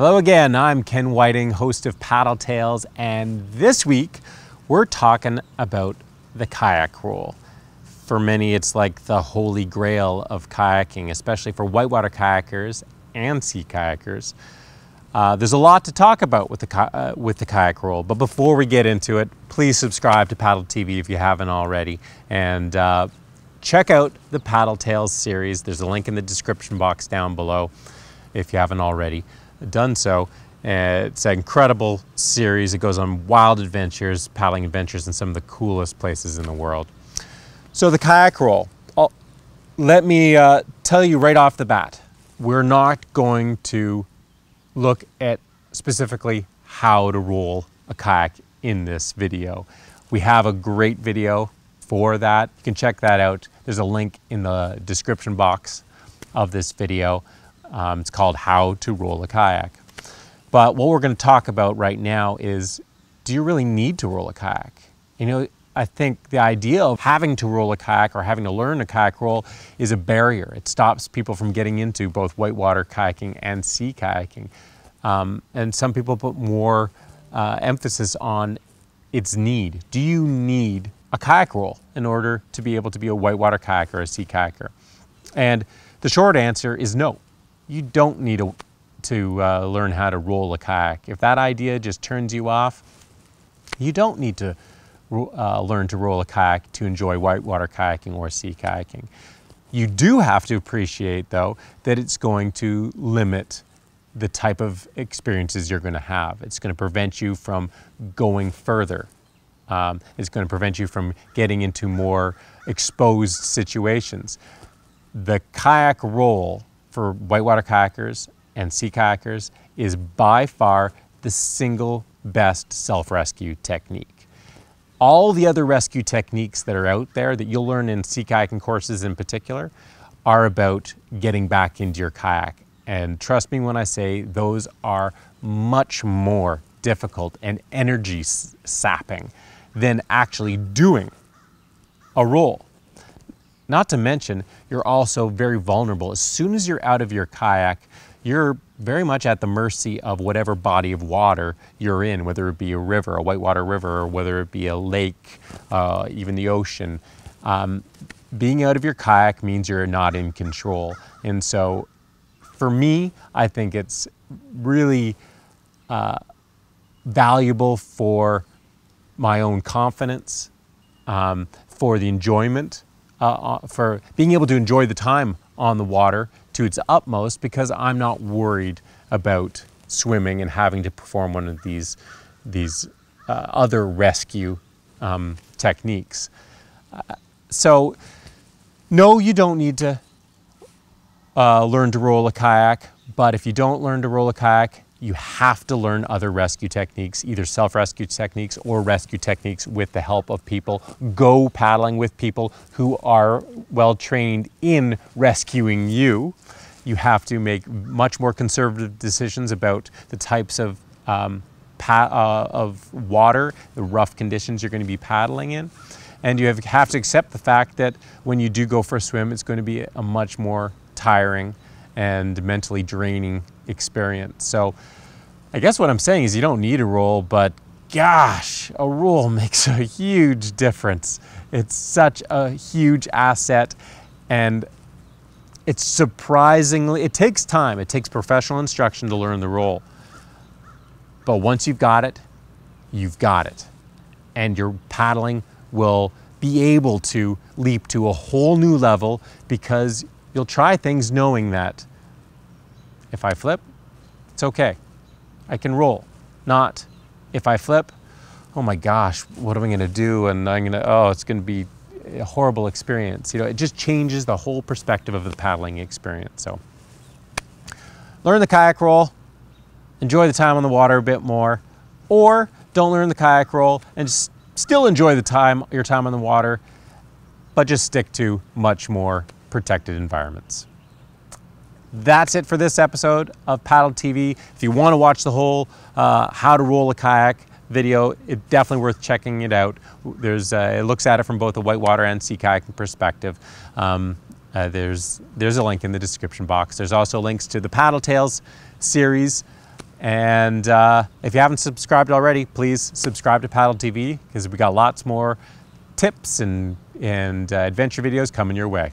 Hello again, I'm Ken Whiting, host of Paddle Tales, and this week we're talking about the kayak rule. For many, it's like the holy grail of kayaking, especially for whitewater kayakers and sea kayakers. Uh, there's a lot to talk about with the, uh, with the kayak roll. but before we get into it, please subscribe to Paddle TV if you haven't already, and uh, check out the Paddle Tales series. There's a link in the description box down below if you haven't already done so. Uh, it's an incredible series. It goes on wild adventures, paddling adventures in some of the coolest places in the world. So the kayak roll. I'll, oh, let me uh, tell you right off the bat, we're not going to look at specifically how to roll a kayak in this video. We have a great video for that. You can check that out. There's a link in the description box of this video. Um, it's called How to Roll a Kayak. But what we're going to talk about right now is do you really need to roll a kayak? You know, I think the idea of having to roll a kayak or having to learn a kayak roll is a barrier. It stops people from getting into both whitewater kayaking and sea kayaking. Um, and some people put more uh, emphasis on its need. Do you need a kayak roll in order to be able to be a whitewater kayaker or a sea kayaker? And the short answer is no you don't need a, to uh, learn how to roll a kayak. If that idea just turns you off, you don't need to uh, learn to roll a kayak to enjoy whitewater kayaking or sea kayaking. You do have to appreciate, though, that it's going to limit the type of experiences you're going to have. It's going to prevent you from going further. Um, it's going to prevent you from getting into more exposed situations. The kayak roll for whitewater kayakers and sea kayakers is by far the single best self-rescue technique. All the other rescue techniques that are out there that you'll learn in sea kayaking courses in particular are about getting back into your kayak. And trust me when I say those are much more difficult and energy sapping than actually doing a roll not to mention, you're also very vulnerable. As soon as you're out of your kayak, you're very much at the mercy of whatever body of water you're in, whether it be a river, a whitewater river, or whether it be a lake, uh, even the ocean. Um, being out of your kayak means you're not in control. And so for me, I think it's really uh, valuable for my own confidence, um, for the enjoyment uh, uh, for being able to enjoy the time on the water to its utmost because I'm not worried about swimming and having to perform one of these these uh, other rescue um, techniques. Uh, so, no, you don't need to uh, learn to roll a kayak. But if you don't learn to roll a kayak, you have to learn other rescue techniques, either self rescue techniques or rescue techniques with the help of people. Go paddling with people who are well trained in rescuing you. You have to make much more conservative decisions about the types of, um, uh, of water, the rough conditions you're going to be paddling in. And you have, have to accept the fact that when you do go for a swim, it's going to be a much more tiring and mentally draining experience. So I guess what I'm saying is you don't need a rule, but gosh, a rule makes a huge difference. It's such a huge asset and it's surprisingly, it takes time. It takes professional instruction to learn the rule. But once you've got it, you've got it. And your paddling will be able to leap to a whole new level because you'll try things knowing that if I flip, it's okay. I can roll. Not if I flip, oh my gosh, what am I going to do? And I'm going to, oh, it's going to be a horrible experience. You know, it just changes the whole perspective of the paddling experience. So learn the kayak roll, enjoy the time on the water a bit more, or don't learn the kayak roll and still enjoy the time, your time on the water, but just stick to much more protected environments. That's it for this episode of Paddle TV. If you want to watch the whole uh, how to roll a kayak video, it's definitely worth checking it out. There's, uh, it looks at it from both a whitewater and sea kayaking perspective. Um, uh, there's, there's a link in the description box. There's also links to the Paddle Tales series. And uh, if you haven't subscribed already, please subscribe to Paddle TV because we got lots more tips and, and uh, adventure videos coming your way.